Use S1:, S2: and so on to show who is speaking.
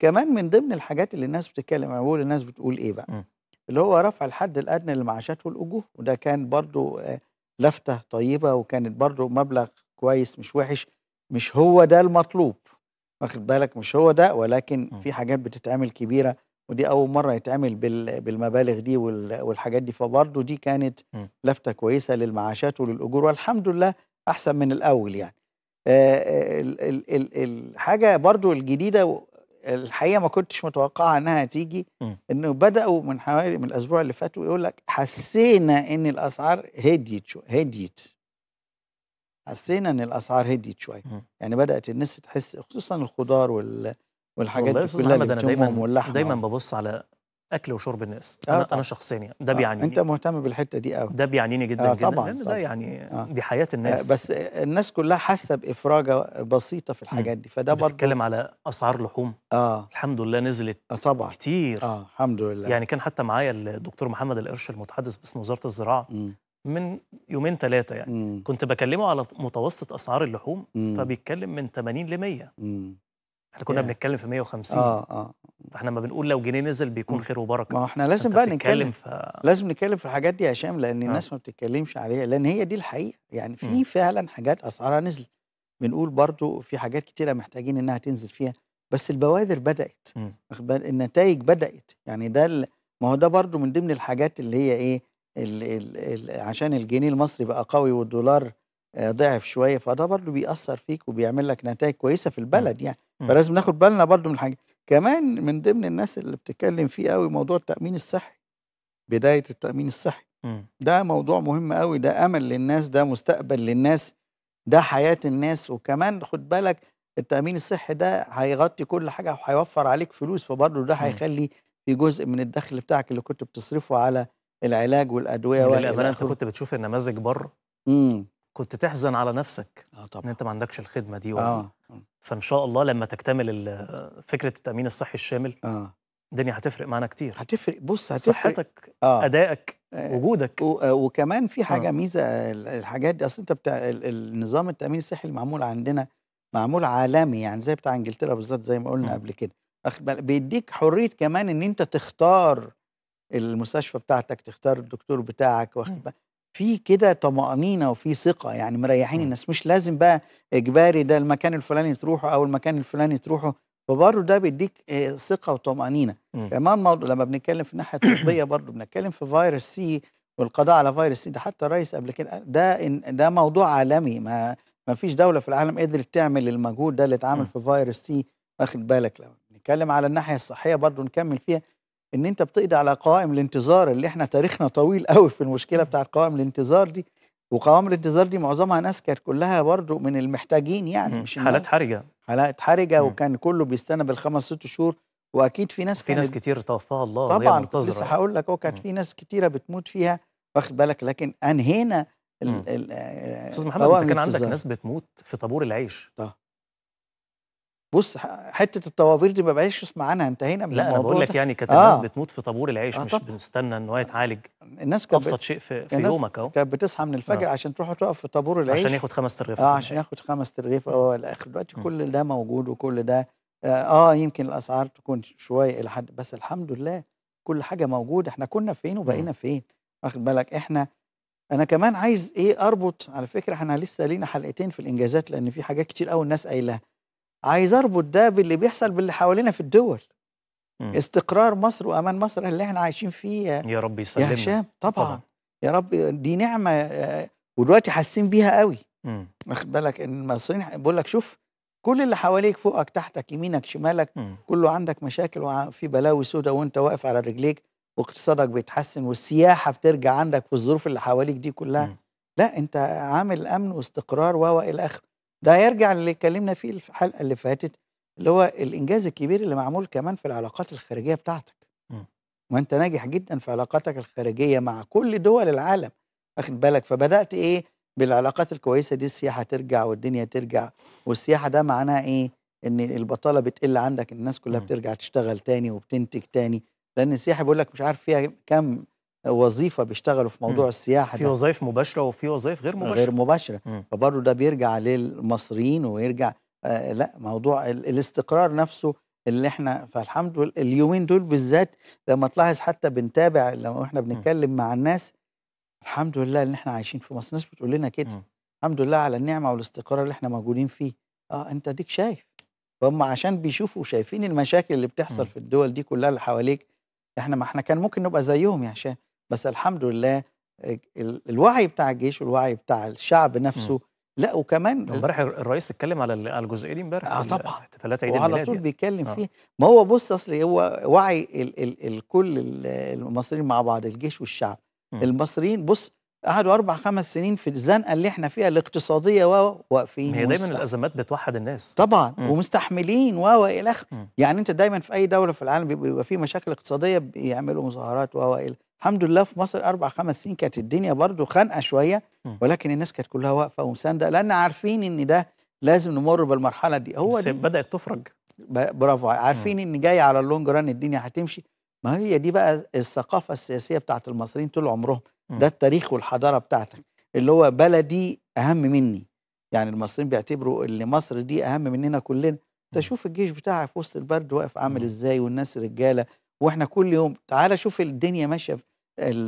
S1: كمان من ضمن الحاجات اللي الناس بتتكلم انا بقول الناس بتقول ايه بقى اللي هو رفع الحد الادنى للمعاشات والاجور وده كان برضو آه، لفته طيبه وكانت برضو مبلغ كويس مش وحش مش هو ده المطلوب واخد بالك مش هو ده ولكن في حاجات بتتعمل كبيره ودي اول مره يتعمل بالمبالغ دي والحاجات دي فبرضه دي كانت لفته كويسه للمعاشات وللاجور والحمد لله احسن من الاول يعني آه، آه، الحاجه برضو الجديده الحقيقه ما كنتش متوقعه انها هتيجي انه بداوا من حوالي من الاسبوع اللي فات ويقول لك حسينا ان الاسعار هديت شو هديت حسينا ان الاسعار هديت شويه يعني بدات الناس تحس خصوصا الخضار وال والحاجات دي كلها انا دايما دايما
S2: ببص على اكل وشرب الناس آه انا, أنا شخصيا يعني ده آه بيعنيني انت مهتم بالحته دي قوي ده بيعنيني جدا آه جدا طبعًا لان ده يعني آه دي حياه آه، الناس آه بس الناس كلها حاسه بافراجه بسيطه في الحاجات دي فده برضه بتتكلم على اسعار لحوم اه الحمد لله نزلت آه طبعا كتير اه الحمد لله يعني كان حتى معايا الدكتور محمد القرش المتحدث باسم وزاره الزراعه م. من يومين ثلاثه يعني م. كنت بكلمه على متوسط اسعار اللحوم م. فبيتكلم من 80 ل 100 احنا كنا yeah. بنتكلم في 150 اه اه احنا ما بنقول لو جنيه نزل بيكون خير وبركه ما احنا لازم بقى نتكلم ف...
S1: لازم نتكلم في الحاجات دي يا هشام لان آه. الناس ما بتتكلمش عليها لان هي دي الحقيقه يعني في فعلا حاجات اسعارها نزلت بنقول برضو في حاجات كتيره محتاجين انها تنزل فيها بس البوادر بدات النتائج بدات يعني ده ما هو ده برضو من ضمن الحاجات اللي هي ايه الـ الـ الـ عشان الجنيه المصري بقى قوي والدولار آه، ضعف شويه فده برضو بيأثر فيك وبيعمل لك نتائج كويسه في البلد يعني فلازم ناخد بالنا برضو من الحاجات كمان من ضمن الناس اللي بتتكلم فيه قوي موضوع التامين الصحي بدايه التامين الصحي م. ده موضوع مهم قوي ده امل للناس ده مستقبل للناس ده حياه الناس وكمان خد بالك التامين الصحي ده هيغطي كل حاجه وهيوفر عليك فلوس فبرضه ده هيخلي في جزء من الدخل بتاعك اللي كنت بتصرفه على
S2: العلاج والادويه يعني والامانه انت كنت بتشوف النماذج بره امم كنت تحزن على نفسك آه طبعا. ان انت ما عندكش الخدمه دي ولا آه. فان شاء الله لما تكتمل فكره التامين الصحي الشامل اه الدنيا هتفرق معانا كتير هتفرق بص هتفرق صحتك آه.
S1: ادائك آه. وجودك آه، وكمان في حاجه آه. ميزه الحاجات دي اصل انت بتاع النظام التامين الصحي المعمول عندنا معمول عالمي يعني زي بتاع انجلترا بالظبط زي ما قلنا م. قبل كده بيديك حريه كمان ان انت تختار المستشفى بتاعتك تختار الدكتور بتاعك واخد في كده طمأنينة وفي ثقة يعني مريحين الناس مش لازم بقى إجباري ده المكان الفلاني تروحه أو المكان الفلاني تروحه فبرضه ده بيديك آه، ثقة وطمأنينة كمان موضوع لما بنتكلم في الناحية الطبية برضه بنتكلم في فيروس سي والقضاء على فيروس سي ده حتى الرئيس قبل كده ده ده موضوع عالمي ما ما فيش دولة في العالم قدرت تعمل المجهود ده اللي اتعمل في فيروس سي واخد بالك لو نتكلم على الناحية الصحية برضه نكمل فيها ان انت بتقضي على قوائم الانتظار اللي احنا تاريخنا طويل قوي في المشكله بتاعت قوائم الانتظار دي وقوائم الانتظار دي معظمها ناس كانت كلها برضه من المحتاجين يعني مش حالات حرجه حالات حرجه وكان كله بيستنى بالخمس ست شهور واكيد في ناس في ناس كتير توفاها
S2: الله طبعا لسه هقول لك هو كانت في
S1: ناس كتيره بتموت فيها واخد بالك لكن انهينا آه، استاذ محمد انت كان عندك ناس بتموت في طابور العيش طه. بص حته الطوابير دي ما بقاش اسمع عنها انتهينا من لا الموضوع انا بقول لك يعني كانت آه. الناس آه.
S2: بتموت في طابور العيش آه مش طبعا. بنستنى ان هو يتعالج الناس كانت ابسط شيء في, في يومك
S1: اهو كانت بتصحى من الفجر آه. عشان تروح تقف في طابور العيش عشان ياخد خمس ترغيفات اه عشان ياخد خمس ترغيف اه الى اخره دلوقتي كل ده موجود وكل ده آه, اه يمكن الاسعار تكون شويه الى حد بس الحمد لله كل حاجه موجوده احنا كنا فين وبقينا فين واخد بالك احنا انا كمان عايز ايه اربط على فكره احنا لسه لينا حلقتين في الانجازات لان في حاجات كتير قوي الناس قايلها عايز اربط ده باللي بيحصل باللي حوالينا في الدول م. استقرار مصر وامان مصر اللي احنا عايشين فيه
S2: يا رب يسلمنا يا هشام
S1: طبعا, طبعا يا رب دي نعمه آه، ودلوقتي حاسين بيها قوي واخد بالك ان المصريين بقول لك شوف كل اللي حواليك فوقك تحتك يمينك شمالك م. كله عندك مشاكل وفي بلاوي سوداء وانت واقف على رجليك واقتصادك بيتحسن والسياحه بترجع عندك والظروف اللي حواليك دي كلها م. لا انت عامل امن واستقرار و الى اخره ده يرجع للي اتكلمنا فيه الحلقه اللي فاتت اللي هو الانجاز الكبير اللي معمول كمان في العلاقات الخارجيه بتاعتك م. وانت ناجح جدا في علاقاتك الخارجيه مع كل دول العالم واخد بالك فبدات ايه بالعلاقات الكويسه دي السياحه ترجع والدنيا ترجع والسياحه ده معناها ايه ان البطاله بتقل عندك الناس كلها م. بترجع تشتغل تاني وبتنتج تاني لان السياحه بيقول لك مش عارف فيها كم وظيفه بيشتغلوا في موضوع مم. السياحه في
S2: وظائف مباشره وفي وظائف غير مباشره غير
S1: مباشره فبرضه ده بيرجع للمصريين ويرجع آه لا موضوع الاستقرار نفسه اللي احنا فالحمد لله اليومين دول بالذات لما تلاحظ حتى بنتابع لما احنا بنتكلم مع الناس الحمد لله ان احنا عايشين في مصر الناس بتقول لنا كده الحمد لله على النعمه والاستقرار اللي احنا موجودين فيه اه انت ديك شايف فهم عشان بيشوفوا شايفين المشاكل اللي بتحصل مم. في الدول دي كلها اللي حواليك احنا ما احنا كان ممكن نبقى زيهم يا عشان بس الحمد لله آه، الوعي بتاع الجيش والوعي بتاع الشعب نفسه م. لا
S2: وكمان امبارح الرئيس اتكلم على الجزئيه دي امبارح اه طبعا احتفالات عيد الميلاد وعلى طول يعني. بيتكلم آه. فيه
S1: ما هو بص اصل هو وعي الـ الـ كل المصريين مع بعض الجيش والشعب م. المصريين بص قعدوا اربع خمس سنين في الزنقه اللي احنا فيها الاقتصاديه و واقفين هي دايما
S2: الازمات بتوحد الناس طبعا
S1: م. ومستحملين و الى اخره يعني انت دايما في اي دوله في العالم بيبقى في مشاكل اقتصاديه بيعملوا مظاهرات و الى الحمد لله في مصر اربع خمس سنين كانت الدنيا برضو خانقه شويه ولكن الناس كانت كلها واقفه ومسانده لان عارفين ان ده لازم نمر بالمرحله دي هو بس دي بدات تفرج برافو عارفين ان جاي على اللونج ران الدنيا هتمشي ما هي دي بقى الثقافه السياسيه بتاعت المصريين طول عمرهم ده التاريخ والحضاره بتاعتك اللي هو بلدي اهم مني يعني المصريين بيعتبروا ان مصر دي اهم مننا كلنا تشوف الجيش بتاعك في وسط البرد واقف عامل ازاي والناس رجاله واحنا كل يوم تعالى شوف الدنيا ماشيه le,